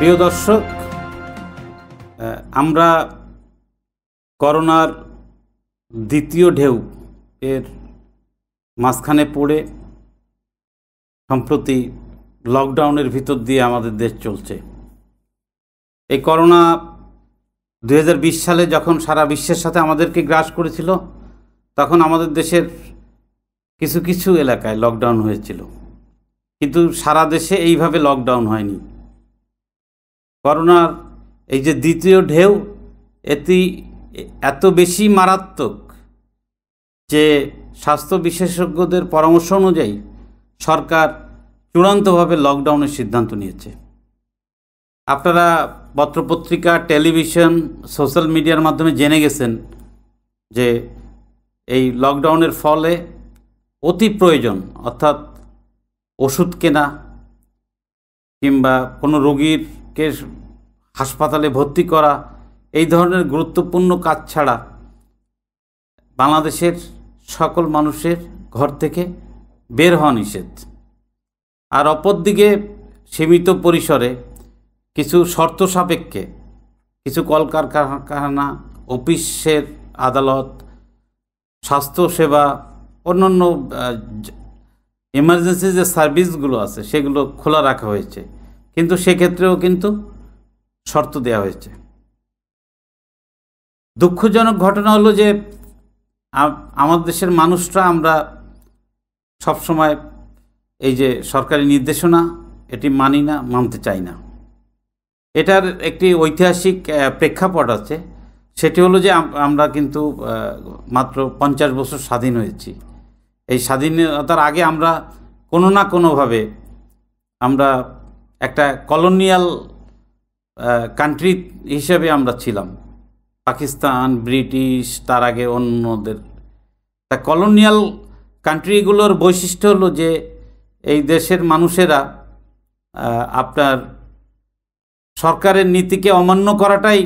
প্রিয় দর্শক আমরা করোনার দ্বিতীয় ঢেউ এর মাঝখানে পড়ে সম্প্রতি লকডাউনের ভিতর দিয়ে আমাদের দেশ চলছে এই করোনা দু সালে যখন সারা বিশ্বের সাথে আমাদেরকে গ্রাস করেছিল তখন আমাদের দেশের কিছু কিছু এলাকায় লকডাউন হয়েছিল কিন্তু সারা দেশে এইভাবে লকডাউন হয়নি করোনার এই যে দ্বিতীয় ঢেউ এটি এত বেশি মারাত্মক যে স্বাস্থ্য বিশেষজ্ঞদের পরামর্শ অনুযায়ী সরকার চূড়ান্তভাবে লকডাউনের সিদ্ধান্ত নিয়েছে আপনারা পত্রপত্রিকা টেলিভিশন সোশ্যাল মিডিয়ার মাধ্যমে জেনে গেছেন যে এই লকডাউনের ফলে অতি প্রয়োজন অর্থাৎ ওষুধ কেনা কিংবা কোনো রোগীর কে হাসপাতালে ভর্তি করা এই ধরনের গুরুত্বপূর্ণ কাজ ছাড়া বাংলাদেশের সকল মানুষের ঘর থেকে বের হওয়া নিষেধ আর অপরদিকে সীমিত পরিসরে কিছু শর্ত সাপেক্ষে কিছু কলকারখানা অফিসের আদালত স্বাস্থ্যসেবা অন্যান্য এমার্জেন্সি যে সার্ভিসগুলো আছে সেগুলো খোলা রাখা হয়েছে কিন্তু সেক্ষেত্রেও কিন্তু শর্ত দেয়া হয়েছে দুঃখজনক ঘটনা হলো যে আমাদের দেশের মানুষরা আমরা সবসময় এই যে সরকারি নির্দেশনা এটি মানি না মানতে চাই না এটার একটি ঐতিহাসিক প্রেক্ষাপট আছে সেটি হলো যে আমরা কিন্তু মাত্র পঞ্চাশ বছর স্বাধীন হয়েছি এই স্বাধীনতার আগে আমরা কোনো না কোনোভাবে আমরা একটা কলোনিয়াল কান্ট্রি হিসেবে আমরা ছিলাম পাকিস্তান ব্রিটিশ তার আগে অন্যদের তা কলোনিয়াল কান্ট্রিগুলোর বৈশিষ্ট্য হলো যে এই দেশের মানুষেরা আপনার সরকারের নীতিকে অমান্য করাটাই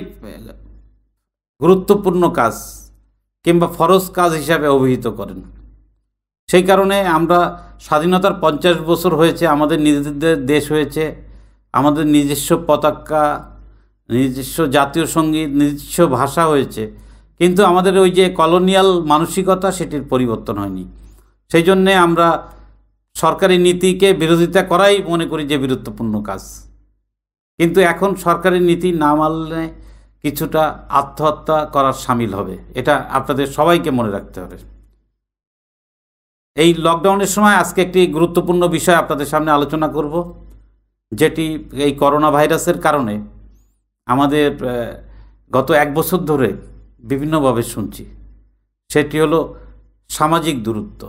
গুরুত্বপূর্ণ কাজ কিংবা ফরজ কাজ হিসাবে অভিহিত করেন সেই কারণে আমরা স্বাধীনতার পঞ্চাশ বছর হয়েছে আমাদের নিজেদের দেশ হয়েছে আমাদের নিজস্ব পতাকা নিজস্ব জাতীয় সঙ্গীত নিজস্ব ভাষা হয়েছে কিন্তু আমাদের ওই যে কলোনিয়াল মানসিকতা সেটির পরিবর্তন হয়নি সেই জন্যে আমরা সরকারি নীতিকে বিরোধিতা করাই মনে করি যে বীরত্বপূর্ণ কাজ কিন্তু এখন সরকারি নীতি না মানলে কিছুটা আত্মহত্যা করার সামিল হবে এটা আপনাদের সবাইকে মনে রাখতে হবে এই লকডাউনের সময় আজকে একটি গুরুত্বপূর্ণ বিষয় আপনাদের সামনে আলোচনা করব যেটি এই করোনা ভাইরাসের কারণে আমাদের গত এক বছর ধরে বিভিন্নভাবে শুনছি সেটি হলো সামাজিক দূরত্ব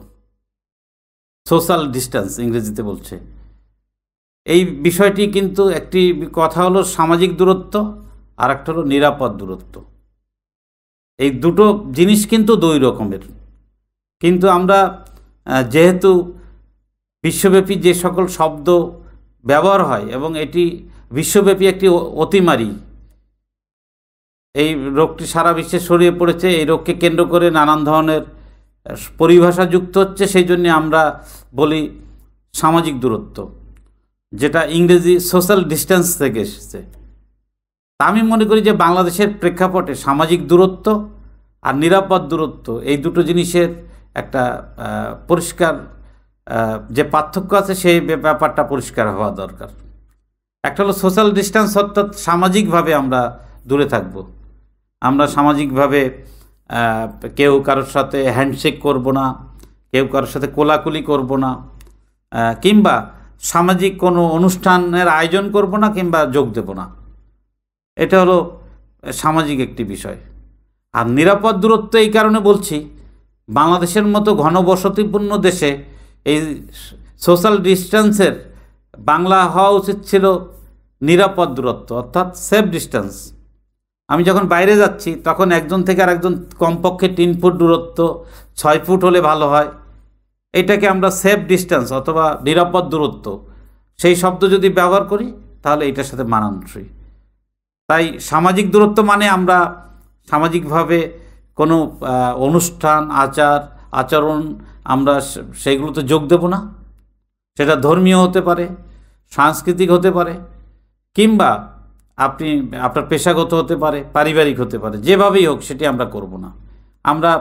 সোশ্যাল ডিস্টেন্স ইংরেজিতে বলছে এই বিষয়টি কিন্তু একটি কথা হলো সামাজিক দূরত্ব আর একটা হলো নিরাপদ দূরত্ব এই দুটো জিনিস কিন্তু দুই রকমের কিন্তু আমরা যেহেতু বিশ্বব্যাপী যে সকল শব্দ ব্যবহার হয় এবং এটি বিশ্বব্যাপী একটি অতিমারি এই রোগটি সারা বিশ্বে ছড়িয়ে পড়েছে এই রোগকে কেন্দ্র করে নানান ধরনের পরিভাষা যুক্ত হচ্ছে সেই জন্যে আমরা বলি সামাজিক দূরত্ব যেটা ইংরেজি সোশ্যাল ডিস্টেন্স থেকে এসেছে তা আমি মনে করি যে বাংলাদেশের প্রেক্ষাপটে সামাজিক দূরত্ব আর নিরাপদ দূরত্ব এই দুটো জিনিসের একটা পরিষ্কার যে পার্থক্য আছে সেই ব্যাপারটা পরিষ্কার হওয়া দরকার একটা হলো সোশ্যাল ডিস্টেন্স অর্থাৎ সামাজিকভাবে আমরা দূরে থাকব আমরা সামাজিকভাবে কেউ কারোর সাথে হ্যান্ডশেক করব না কেউ কারোর সাথে কোলাকুলি করব না কিংবা সামাজিক কোনো অনুষ্ঠানের আয়োজন করব না কিংবা যোগ দেব না এটা হলো সামাজিক একটি বিষয় আর নিরাপদ দূরত্ব এই কারণে বলছি বাংলাদেশের মতো ঘনবসতিপূর্ণ দেশে এই সোশ্যাল ডিস্ট্যান্সের বাংলা হওয়া উচিত ছিল নিরাপদ দূরত্ব অর্থাৎ সেফ ডিস্ট্যান্স আমি যখন বাইরে যাচ্ছি তখন একজন থেকে আর একজন কমপক্ষে তিন ফুট দূরত্ব ছয় ফুট হলে ভালো হয় এটাকে আমরা সেফ ডিস্ট্যান্স অথবা নিরাপদ দূরত্ব সেই শব্দ যদি ব্যবহার করি তাহলে এটার সাথে মানানসই তাই সামাজিক দূরত্ব মানে আমরা সামাজিকভাবে কোনো অনুষ্ঠান আচার আচরণ আমরা সেইগুলোতে যোগ দেব না সেটা ধর্মীয় হতে পারে সাংস্কৃতিক হতে পারে কিংবা আপনি আপনার পেশাগত হতে পারে পারিবারিক হতে পারে যেভাবেই হোক সেটি আমরা করব না আমরা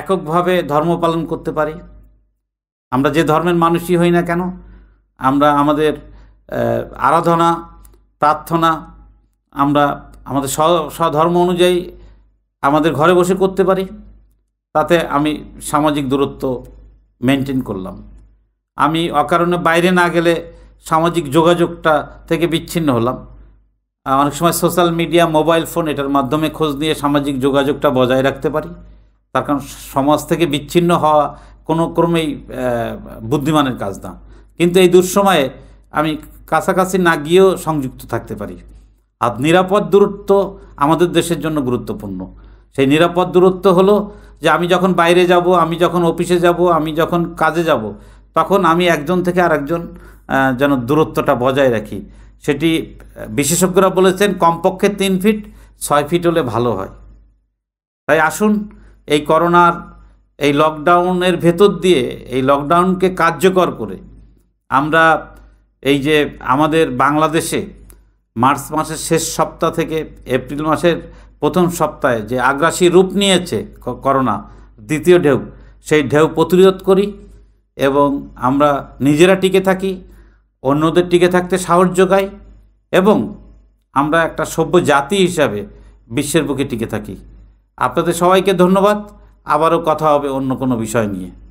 এককভাবে ধর্ম পালন করতে পারি আমরা যে ধর্মের মানুষই হই না কেন আমরা আমাদের আরাধনা প্রার্থনা আমরা আমাদের স্বধর্ম অনুযায়ী আমাদের ঘরে বসে করতে পারি তাতে আমি সামাজিক দূরত্ব মেনটেন করলাম আমি অকারণে বাইরে না গেলে সামাজিক যোগাযোগটা থেকে বিচ্ছিন্ন হলাম অনেক সময় সোশ্যাল মিডিয়া মোবাইল ফোন এটার মাধ্যমে খোঁজ নিয়ে সামাজিক যোগাযোগটা বজায় রাখতে পারি তার কারণ সমাজ থেকে বিচ্ছিন্ন হওয়া কোনো ক্রমেই বুদ্ধিমানের কাজ না কিন্তু এই দুঃসময়ে আমি কাছাকাছি না গিয়েও সংযুক্ত থাকতে পারি আর নিরাপদ দূরত্ব আমাদের দেশের জন্য গুরুত্বপূর্ণ সেই নিরাপদ দূরত্ব হলো যে আমি যখন বাইরে যাব আমি যখন অফিসে যাব আমি যখন কাজে যাব তখন আমি একজন থেকে আর একজন যেন দূরত্বটা বজায় রাখি সেটি বিশেষজ্ঞরা বলেছেন কমপক্ষে তিন ফিট ছয় ফিট হলে ভালো হয় তাই আসুন এই করোনার এই লকডাউনের ভেতর দিয়ে এই লকডাউনকে কার্যকর করে আমরা এই যে আমাদের বাংলাদেশে মার্চ মাসের শেষ সপ্তাহ থেকে এপ্রিল মাসের প্রথম সপ্তাহে যে আগ্রাসী রূপ নিয়েছে করোনা দ্বিতীয় ঢেউ সেই ঢেউ প্রতিরোধ করি এবং আমরা নিজেরা টিকে থাকি অন্যদের টিকে থাকতে সাহস যোগাই এবং আমরা একটা সভ্য জাতি হিসাবে বিশ্বের বুকে টিকে থাকি আপনাদের সবাইকে ধন্যবাদ আবারও কথা হবে অন্য কোনো বিষয় নিয়ে